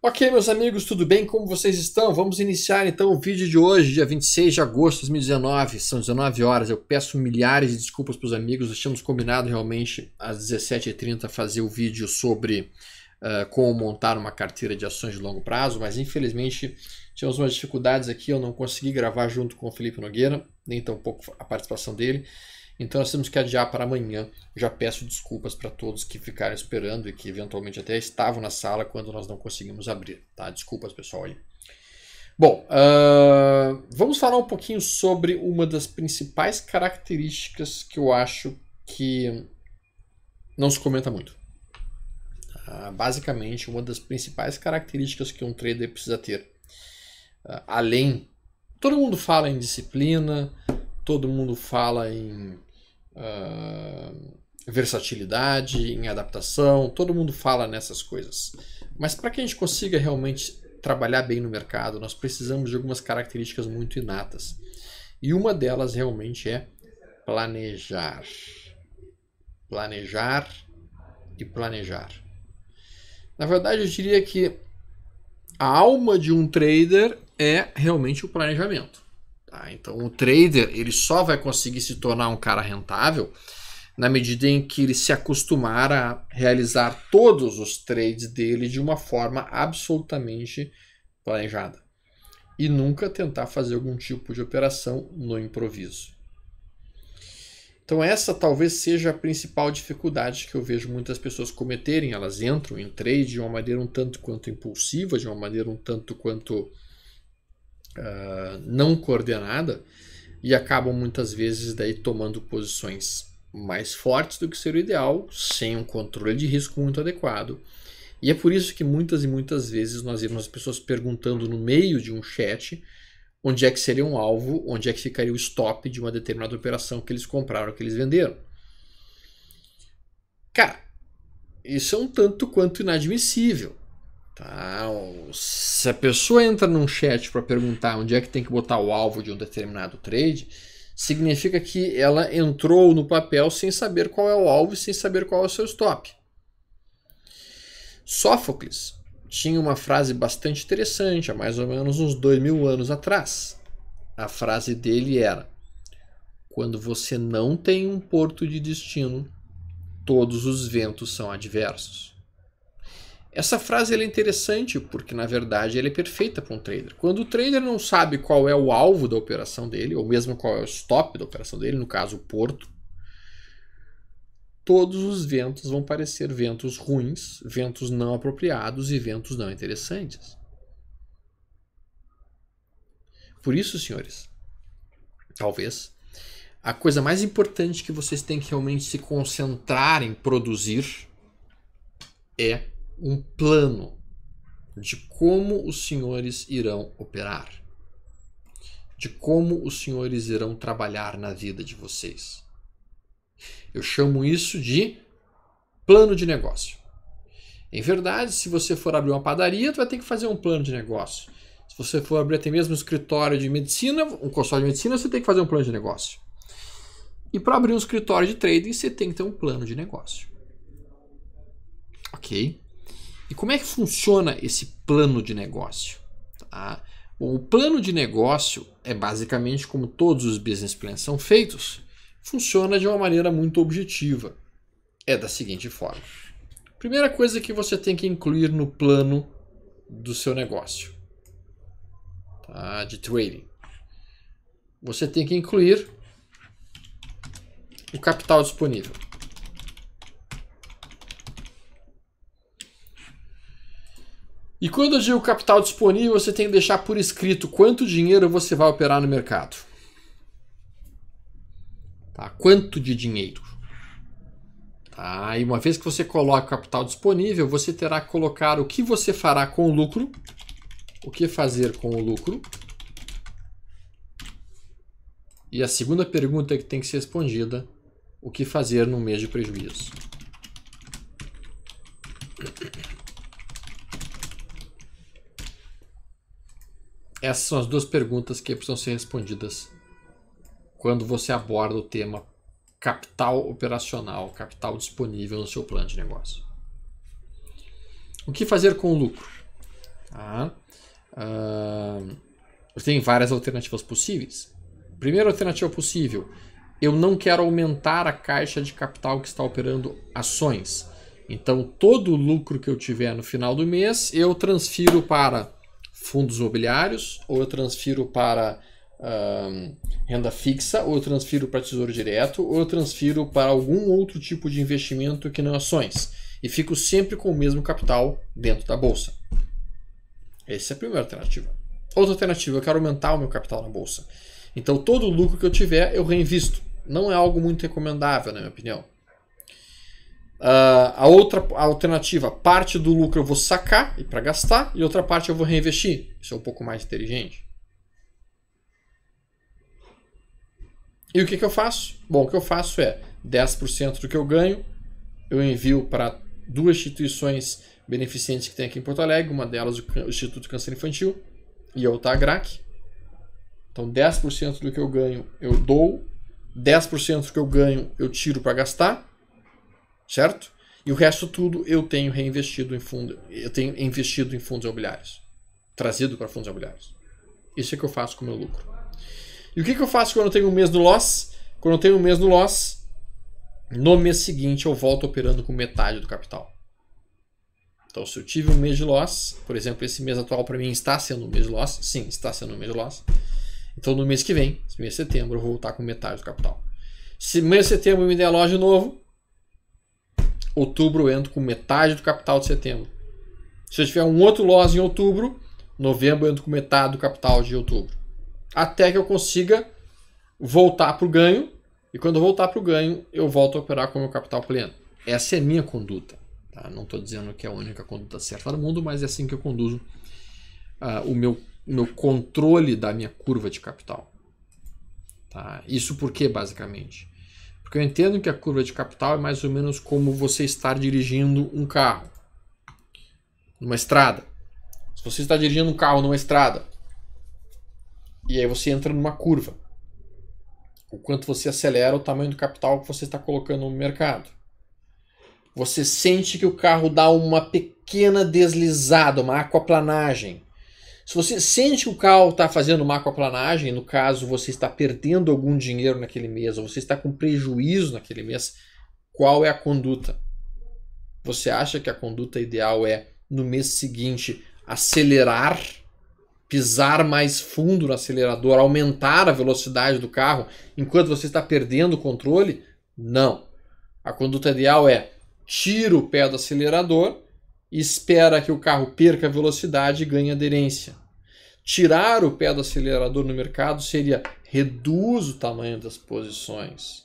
Ok, meus amigos, tudo bem? Como vocês estão? Vamos iniciar então o vídeo de hoje, dia 26 de agosto de 2019. São 19 horas. Eu peço milhares de desculpas para os amigos. Nós tínhamos combinado realmente às 17h30 fazer o vídeo sobre uh, como montar uma carteira de ações de longo prazo, mas infelizmente tivemos umas dificuldades aqui. Eu não consegui gravar junto com o Felipe Nogueira, nem tampouco a participação dele. Então nós temos que adiar para amanhã. Já peço desculpas para todos que ficaram esperando e que eventualmente até estavam na sala quando nós não conseguimos abrir. Tá? Desculpas, pessoal. Aí. Bom, uh, vamos falar um pouquinho sobre uma das principais características que eu acho que não se comenta muito. Uh, basicamente, uma das principais características que um trader precisa ter, uh, além. Todo mundo fala em disciplina, todo mundo fala em ah, versatilidade, em adaptação, todo mundo fala nessas coisas. Mas para que a gente consiga realmente trabalhar bem no mercado, nós precisamos de algumas características muito inatas. E uma delas realmente é planejar. Planejar e planejar. Na verdade, eu diria que a alma de um trader é realmente o planejamento. Tá? Então o trader ele só vai conseguir se tornar um cara rentável na medida em que ele se acostumar a realizar todos os trades dele de uma forma absolutamente planejada e nunca tentar fazer algum tipo de operação no improviso. Então essa talvez seja a principal dificuldade que eu vejo muitas pessoas cometerem. Elas entram em trade de uma maneira um tanto quanto impulsiva, de uma maneira um tanto quanto ah, não coordenada e acabam muitas vezes daí tomando posições mais fortes do que seria o ideal, sem um controle de risco muito adequado. E é por isso que muitas e muitas vezes nós vemos as pessoas perguntando no meio de um chat onde é que seria um alvo, onde é que ficaria o stop de uma determinada operação que eles compraram, que eles venderam. Cara, isso é um tanto quanto inadmissível. Então, se a pessoa entra num chat para perguntar onde é que tem que botar o alvo de um determinado trade, significa que ela entrou no papel sem saber qual é o alvo e sem saber qual é o seu stop. Sófocles tinha uma frase bastante interessante há mais ou menos uns dois mil anos atrás. A frase dele era: Quando você não tem um porto de destino, todos os ventos são adversos. Essa frase é interessante porque, na verdade, ela é perfeita para um trader. Quando o trader não sabe qual é o alvo da operação dele, ou mesmo qual é o stop da operação dele, no caso o porto, todos os ventos vão parecer ventos ruins, ventos não apropriados e ventos não interessantes. Por isso, senhores, talvez a coisa mais importante que vocês têm que realmente se concentrar em produzir é um plano de como os senhores irão operar, de como os senhores irão trabalhar na vida de vocês. Eu chamo isso de plano de negócio. Em verdade, se você for abrir uma padaria, você vai ter que fazer um plano de negócio. Se você for abrir até mesmo um escritório de medicina, um consultório de medicina, você tem que fazer um plano de negócio. E para abrir um escritório de trading, você tem que ter um plano de negócio. Ok? E como é que funciona esse plano de negócio? Tá? Bom, o plano de negócio é basicamente como todos os business plans são feitos, funciona de uma maneira muito objetiva. É da seguinte forma: primeira coisa que você tem que incluir no plano do seu negócio tá? de trading, você tem que incluir o capital disponível. E quando eu digo capital disponível, você tem que deixar por escrito quanto dinheiro você vai operar no mercado. Tá? Quanto de dinheiro? Tá? E uma vez que você coloca capital disponível, você terá que colocar o que você fará com o lucro, o que fazer com o lucro. E a segunda pergunta que tem que ser respondida: o que fazer no mês de prejuízo? Essas são as duas perguntas que precisam ser respondidas quando você aborda o tema capital operacional, capital disponível no seu plano de negócio. O que fazer com o lucro? Tá? Ah, uh, tem várias alternativas possíveis. Primeira alternativa possível: eu não quero aumentar a caixa de capital que está operando ações. Então, todo o lucro que eu tiver no final do mês, eu transfiro para fundos imobiliários, ou eu transfiro para renda fixa, ou eu transfiro para tesouro direto, ou eu transfiro para algum outro tipo de investimento que não é ações. E fico sempre com o mesmo capital dentro da bolsa. Essa é a primeira alternativa. Outra alternativa, eu quero aumentar o meu capital na bolsa. Então todo o lucro que eu tiver, eu reinvisto. Não é algo muito recomendável, na minha opinião. Uh, a outra alternativa, parte do lucro eu vou sacar e para gastar, e outra parte eu vou reinvestir. Isso é um pouco mais inteligente. E o que, que eu faço? Bom, o que eu faço é 10% do que eu ganho, eu envio para duas instituições beneficentes que tem aqui em Porto Alegre, uma delas o Instituto Câncer Infantil e a GRAC. Então 10% do que eu ganho eu dou, 10% do que eu ganho eu tiro para gastar certo? E o resto tudo eu tenho reinvestido em fundo, eu tenho investido em fundos imobiliários, trazido para fundos imobiliários. Isso é que eu faço com o meu lucro. E o que, que eu faço quando eu tenho um mês no loss? Quando eu tenho um mês no loss, no mês seguinte eu volto operando com metade do capital. Então, se eu tive um mês de loss, por exemplo, esse mês atual para mim está sendo um mês de loss, sim, está sendo um mês de loss. Então, no mês que vem, mês de setembro, eu vou voltar com metade do capital. Se mês de setembro eu me der loja de novo, outubro eu entro com metade do capital de setembro. Se eu tiver um outro loss em outubro, novembro eu entro com metade do capital de outubro. Até que eu consiga voltar para o ganho. E quando eu voltar para o ganho, eu volto a operar com o meu capital pleno. Essa é a minha conduta. Tá? Não estou dizendo que é a única conduta certa do mundo, mas é assim que eu conduzo uh, o meu, meu controle da minha curva de capital. Tá? Isso porque, basicamente? Porque eu entendo que a curva de capital é mais ou menos como você estar dirigindo um carro numa estrada. Se você está dirigindo um carro numa estrada e aí você entra numa curva, o quanto você acelera o tamanho do capital que você está colocando no mercado. Você sente que o carro dá uma pequena deslizada, uma aquaplanagem. Se você sente que o carro está fazendo uma aquaplanagem, no caso você está perdendo algum dinheiro naquele mês, ou você está com prejuízo naquele mês, qual é a conduta? Você acha que a conduta ideal é, no mês seguinte, acelerar, pisar mais fundo no acelerador, aumentar a velocidade do carro, enquanto você está perdendo o controle? Não. A conduta ideal é tira o pé do acelerador espera que o carro perca velocidade e ganhe aderência. Tirar o pé do acelerador no mercado seria reduz o tamanho das posições.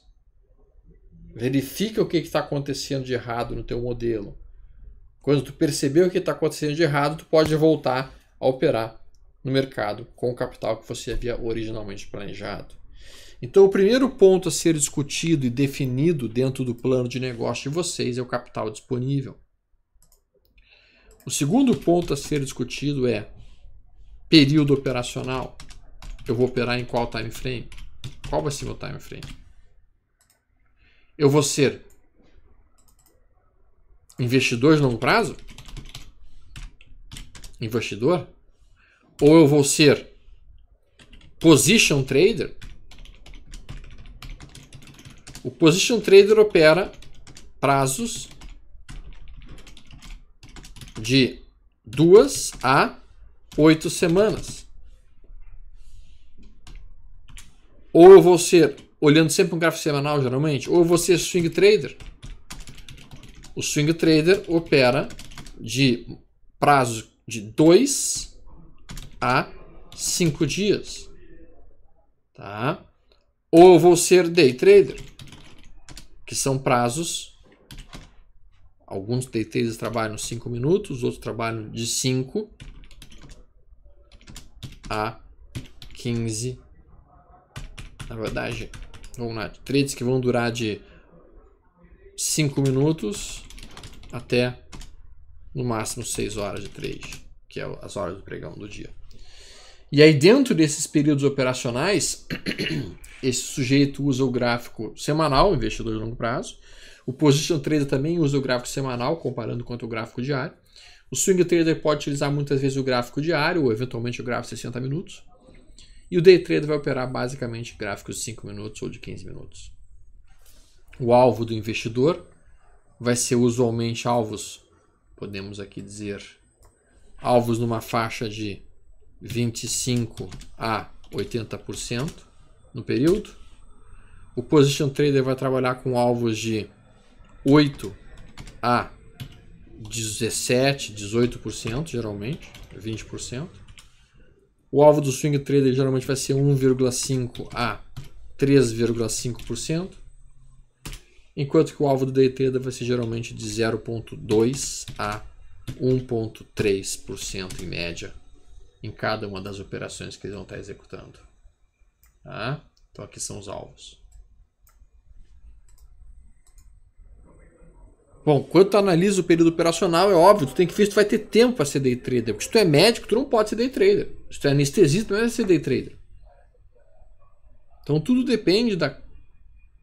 Verifica o que está acontecendo de errado no teu modelo. Quando tu perceber o que está acontecendo de errado, tu pode voltar a operar no mercado com o capital que você havia originalmente planejado. Então, o primeiro ponto a ser discutido e definido dentro do plano de negócio de vocês é o capital disponível. O segundo ponto a ser discutido é período operacional. Eu vou operar em qual time frame? Qual vai ser meu time frame? Eu vou ser investidor de longo prazo? Investidor? Ou eu vou ser position trader? O position trader opera prazos de duas a oito semanas. Ou eu vou ser, olhando sempre um gráfico semanal geralmente, ou eu vou ser swing trader. O swing trader opera de prazo de 2 a 5 dias. Tá? Ou eu vou ser day trader, que são prazos Alguns day traders trabalham 5 minutos, outros trabalham de 5 a 15. Na verdade, vamos lá, trades que vão durar de 5 minutos até no máximo 6 horas de trade, que é as horas do pregão do dia. E aí, dentro desses períodos operacionais, esse sujeito usa o gráfico semanal, investidor de longo prazo, o position trader também usa o gráfico semanal comparando quanto o gráfico diário. O swing trader pode utilizar muitas vezes o gráfico diário ou eventualmente o gráfico de 60 minutos. E o day trader vai operar basicamente gráficos de 5 minutos ou de 15 minutos. O alvo do investidor vai ser usualmente alvos, podemos aqui dizer, alvos numa faixa de 25 a 80% no período. O position trader vai trabalhar com alvos de 8 a 17, 18% geralmente, 20%. O alvo do swing trader geralmente vai ser 1,5 a 3,5%, enquanto que o alvo do day trader vai ser geralmente de 0,2 a 1,3% em média em cada uma das operações que eles vão estar executando. Tá? Então aqui são os alvos. Bom, quando tu analisa o período operacional, é óbvio, tu tem que ver se tu vai ter tempo para ser day trader. Porque se tu é médico, tu não pode ser day trader. Se tu é anestesista, não é ser day trader. Então tudo depende da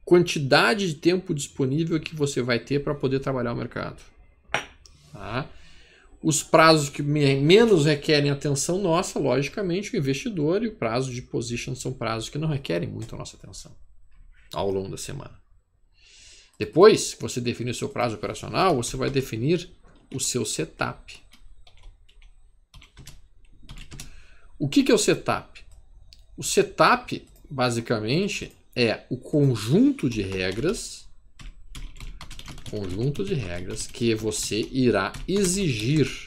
quantidade de tempo disponível que você vai ter para poder trabalhar o mercado. Tá? Os prazos que menos requerem atenção nossa, logicamente, o investidor e o prazo de position são prazos que não requerem muito a nossa atenção ao longo da semana. Depois que você definir o seu prazo operacional, você vai definir o seu setup. O que, que é o setup? O setup, basicamente, é o conjunto de regras conjunto de regras que você irá exigir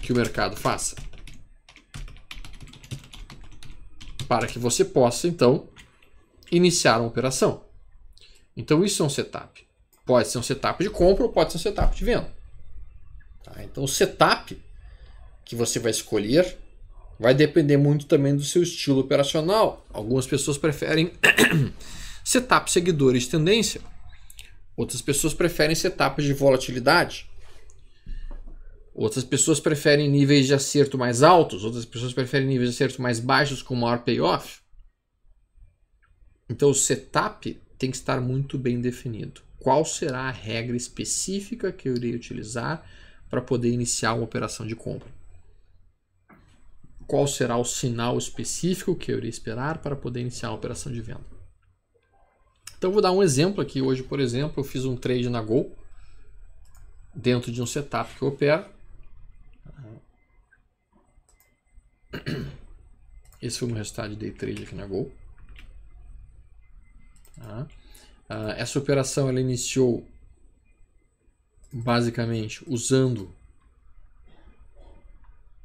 que o mercado faça. Para que você possa, então, iniciar uma operação. Então isso é um setup. Pode ser um setup de compra ou pode ser um setup de venda. Tá? Então o setup que você vai escolher vai depender muito também do seu estilo operacional. Algumas pessoas preferem setup seguidores de tendência. Outras pessoas preferem setups de volatilidade. Outras pessoas preferem níveis de acerto mais altos, outras pessoas preferem níveis de acerto mais baixos com maior payoff. Então o setup tem que estar muito bem definido. Qual será a regra específica que eu irei utilizar para poder iniciar uma operação de compra? Qual será o sinal específico que eu irei esperar para poder iniciar uma operação de venda? Então vou dar um exemplo aqui. Hoje, por exemplo, eu fiz um trade na Gol dentro de um setup que eu opero. Esse foi o meu resultado de day trade aqui na Gol. Tá? Ah, essa operação ela iniciou basicamente usando.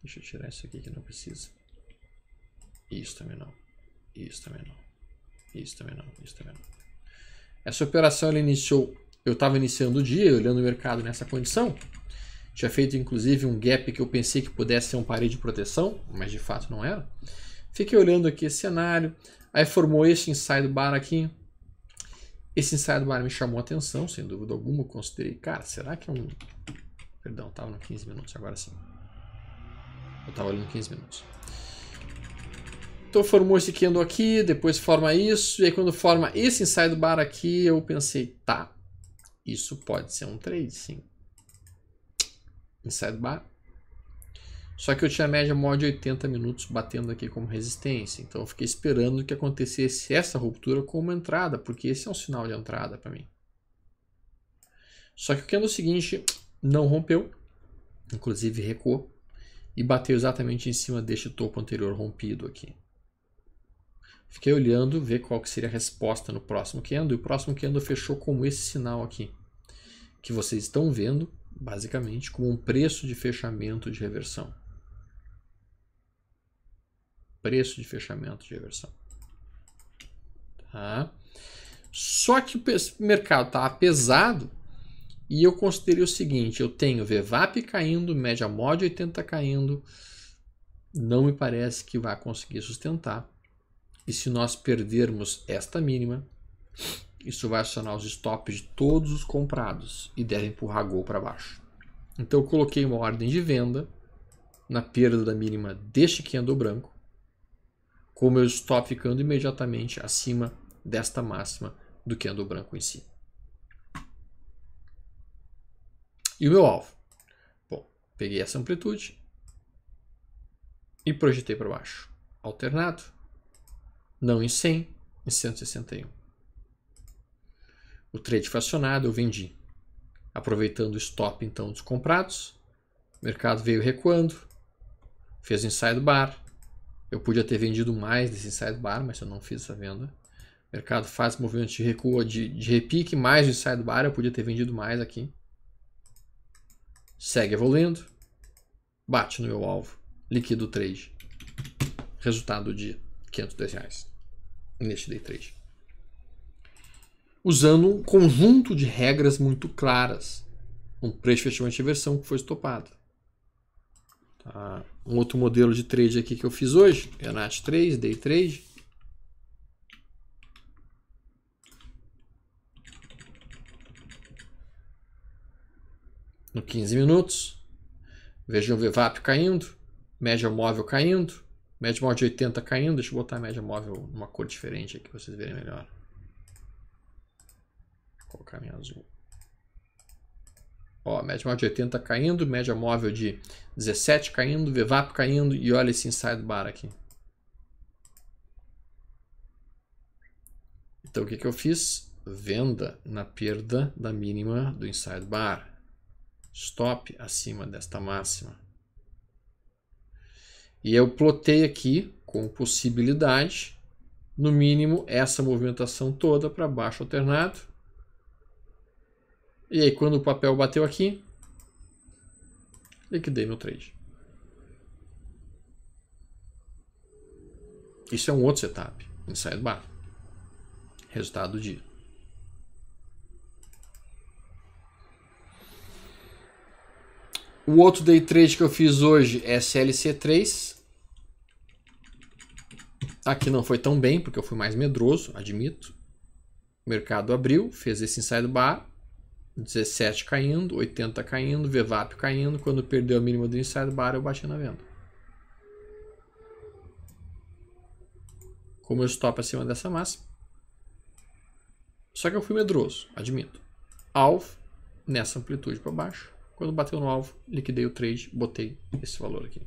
Deixa eu tirar isso aqui que não precisa. Isso também não. Isso também não. Isso também não. Isso também não. Essa operação ela iniciou. Eu estava iniciando o dia, olhando o mercado nessa condição. Tinha feito inclusive um gap que eu pensei que pudesse ser um parede de proteção, mas de fato não era. Fiquei olhando aqui esse cenário. Aí formou esse inside bar aqui. Esse ensaio do bar me chamou a atenção, sem dúvida alguma. Eu considerei, cara, será que é um. Perdão, tava no 15 minutos, agora sim. Eu tava olhando 15 minutos. Então formou esse candle aqui, depois forma isso, e aí quando forma esse ensaio do bar aqui, eu pensei, tá, isso pode ser um trade, sim. Ensaio do bar, só que eu tinha média maior de 80 minutos batendo aqui como resistência. Então eu fiquei esperando que acontecesse essa ruptura como entrada, porque esse é um sinal de entrada para mim. Só que o candle é seguinte não rompeu, inclusive recuou e bateu exatamente em cima deste topo anterior rompido aqui. Fiquei olhando, ver qual que seria a resposta no próximo candle, e o próximo candle fechou como esse sinal aqui, que vocês estão vendo, basicamente, como um preço de fechamento de reversão preço de fechamento de reversão. Tá? Só que o mercado está pesado e eu considerei o seguinte: eu tenho VWAP caindo, média mod 80 caindo, não me parece que vai conseguir sustentar. E se nós perdermos esta mínima, isso vai acionar os stops de todos os comprados e deve empurrar gol para baixo. Então eu coloquei uma ordem de venda na perda da mínima deste candle branco como eu estou ficando imediatamente acima desta máxima do que branco em si. E o meu alvo? Bom, peguei essa amplitude e projetei para baixo. Alternado, não em 100, em 161. O trade fracionado eu vendi, aproveitando o stop então dos comprados. O mercado veio recuando, fez ensaio do bar, eu podia ter vendido mais desse sidebar, mas eu não fiz essa venda. O mercado faz movimento de recuo, de, de repique, mais de sidebar, eu podia ter vendido mais aqui. Segue evoluindo. Bate no meu alvo. Liquido o trade. Resultado de 502 reais. Neste day trade. Usando um conjunto de regras muito claras. Um preço de fechamento de versão que foi estopado. Tá um outro modelo de trade aqui que eu fiz hoje, Enat 3, Day Trade. No 15 minutos, vejo o VWAP caindo, média móvel caindo, média móvel de 80 caindo. Deixa eu botar a média móvel numa cor diferente aqui para vocês verem melhor. Vou colocar minha azul. Ó, média móvel de 80 caindo, média móvel de 17 caindo, VWAP caindo e olha esse inside bar aqui. Então o que, que eu fiz? Venda na perda da mínima do inside bar. Stop acima desta máxima. E eu plotei aqui com possibilidade, no mínimo, essa movimentação toda para baixo alternado e aí, quando o papel bateu aqui, liquidei meu trade. Isso é um outro setup, inside bar. Resultado do dia. O outro day trade que eu fiz hoje é SLC3. Aqui não foi tão bem, porque eu fui mais medroso, admito. O mercado abriu, fez esse inside bar, 17 caindo, 80 caindo, VWAP caindo. Quando perdeu a mínima do inside bar, eu bati na venda. Como eu stop acima dessa massa. Só que eu fui medroso, admito. Alvo nessa amplitude para baixo. Quando bateu no alvo, liquidei o trade, botei esse valor aqui.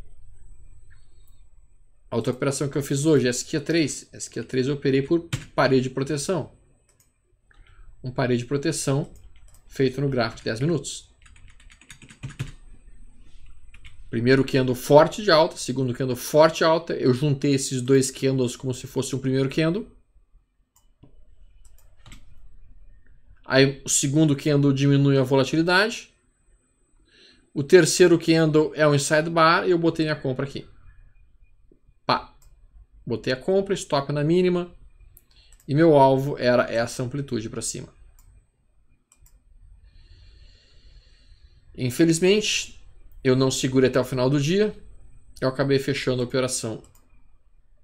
A outra operação que eu fiz hoje, SQ3. É SQ3 eu operei por parede de proteção. Um parede de proteção feito no gráfico de 10 minutos. Primeiro candle forte de alta, segundo candle forte de alta. Eu juntei esses dois candles como se fosse um primeiro candle. Aí o segundo candle diminui a volatilidade. O terceiro candle é um inside bar e eu botei minha compra aqui. Pá. Botei a compra, stop na mínima. E meu alvo era essa amplitude para cima. Infelizmente, eu não segurei até o final do dia. Eu acabei fechando a operação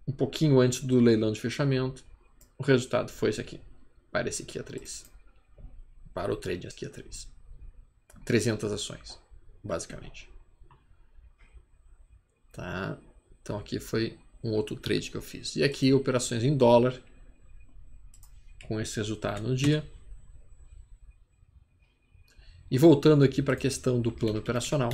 um pouquinho antes do leilão de fechamento. O resultado foi esse aqui. Para esse a 3. Para o trade aqui a 3. 300 ações, basicamente. Tá? Então aqui foi um outro trade que eu fiz. E aqui operações em dólar com esse resultado no dia. E voltando aqui para a questão do plano operacional,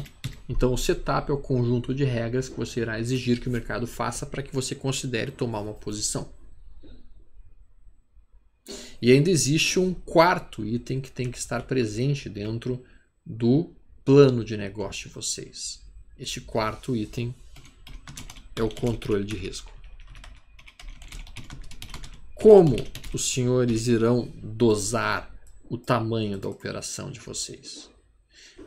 então o setup é o conjunto de regras que você irá exigir que o mercado faça para que você considere tomar uma posição. E ainda existe um quarto item que tem que estar presente dentro do plano de negócio de vocês. Este quarto item é o controle de risco. Como os senhores irão dosar o tamanho da operação de vocês.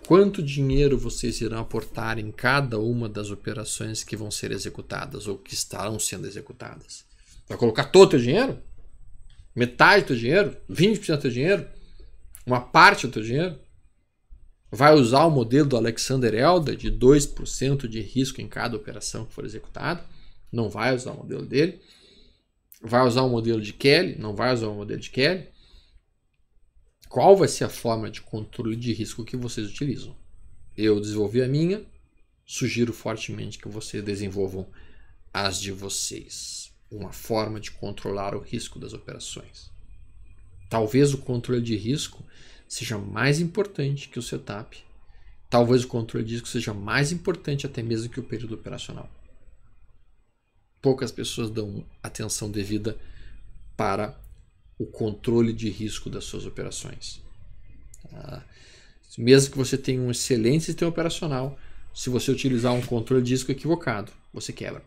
Quanto dinheiro vocês irão aportar em cada uma das operações que vão ser executadas ou que estarão sendo executadas? Vai colocar todo o teu dinheiro? Metade do teu dinheiro? 20% do teu dinheiro? Uma parte do teu dinheiro? Vai usar o modelo do Alexander Elder de 2% de risco em cada operação que for executada? Não vai usar o modelo dele. Vai usar o modelo de Kelly? Não vai usar o modelo de Kelly qual vai ser a forma de controle de risco que vocês utilizam. Eu desenvolvi a minha, sugiro fortemente que vocês desenvolvam as de vocês. Uma forma de controlar o risco das operações. Talvez o controle de risco seja mais importante que o setup. Talvez o controle de risco seja mais importante até mesmo que o período operacional. Poucas pessoas dão atenção devida para o controle de risco das suas operações. Tá? Mesmo que você tenha um excelente sistema operacional, se você utilizar um controle de risco equivocado, você quebra.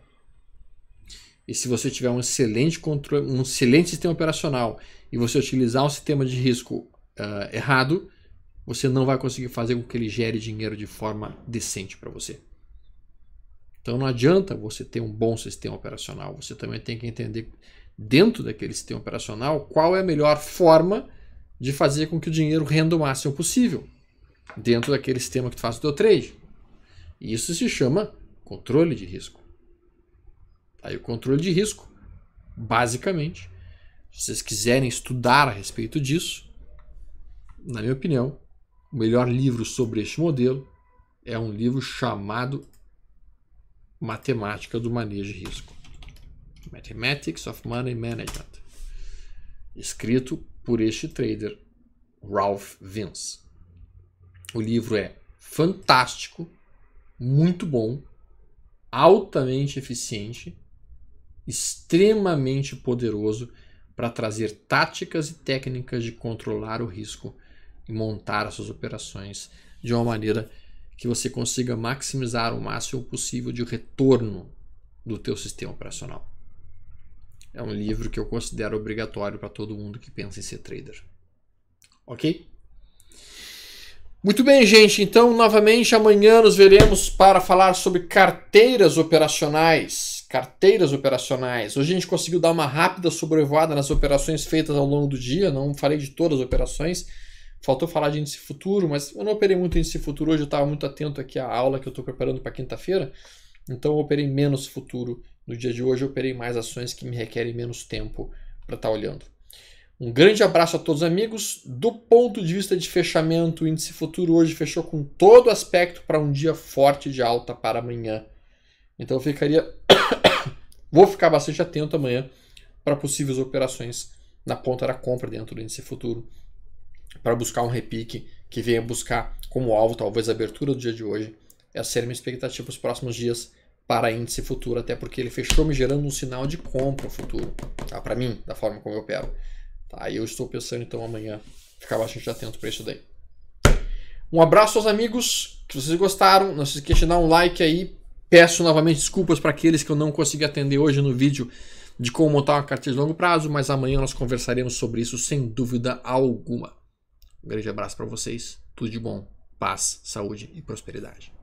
E se você tiver um excelente, controle, um excelente sistema operacional e você utilizar um sistema de risco uh, errado, você não vai conseguir fazer com que ele gere dinheiro de forma decente para você. Então não adianta você ter um bom sistema operacional, você também tem que entender dentro daquele sistema operacional, qual é a melhor forma de fazer com que o dinheiro renda o máximo possível dentro daquele sistema que tu faz o teu trade. E isso se chama controle de risco. Aí o controle de risco, basicamente, se vocês quiserem estudar a respeito disso, na minha opinião, o melhor livro sobre este modelo é um livro chamado Matemática do Manejo de Risco. Mathematics of Money Management, escrito por este trader, Ralph Vince. O livro é fantástico, muito bom, altamente eficiente, extremamente poderoso para trazer táticas e técnicas de controlar o risco e montar suas operações de uma maneira que você consiga maximizar o máximo possível de retorno do teu sistema operacional é um livro que eu considero obrigatório para todo mundo que pensa em ser trader. Ok? Muito bem, gente. Então, novamente, amanhã nos veremos para falar sobre carteiras operacionais. Carteiras operacionais. Hoje a gente conseguiu dar uma rápida sobrevoada nas operações feitas ao longo do dia. Não falei de todas as operações. Faltou falar de índice futuro, mas eu não operei muito índice futuro hoje. Eu estava muito atento aqui à aula que eu estou preparando para quinta-feira. Então, eu operei menos futuro no dia de hoje eu operei mais ações que me requerem menos tempo para estar tá olhando. Um grande abraço a todos amigos. Do ponto de vista de fechamento, o índice futuro hoje fechou com todo aspecto para um dia forte de alta para amanhã. Então eu ficaria Vou ficar bastante atento amanhã para possíveis operações na ponta da compra dentro do índice futuro para buscar um repique que venha buscar como alvo talvez a abertura do dia de hoje. Essa é ser minha expectativa para os próximos dias para índice futuro, até porque ele fechou me gerando um sinal de compra futuro, tá? para mim, da forma como eu opero. Tá? E eu estou pensando então amanhã ficar bastante atento para isso daí. Um abraço aos amigos que vocês gostaram. Não se esqueça de dar um like aí. Peço novamente desculpas para aqueles que eu não consegui atender hoje no vídeo de como montar uma carteira de longo prazo, mas amanhã nós conversaremos sobre isso sem dúvida alguma. Um grande abraço para vocês. Tudo de bom. Paz, saúde e prosperidade.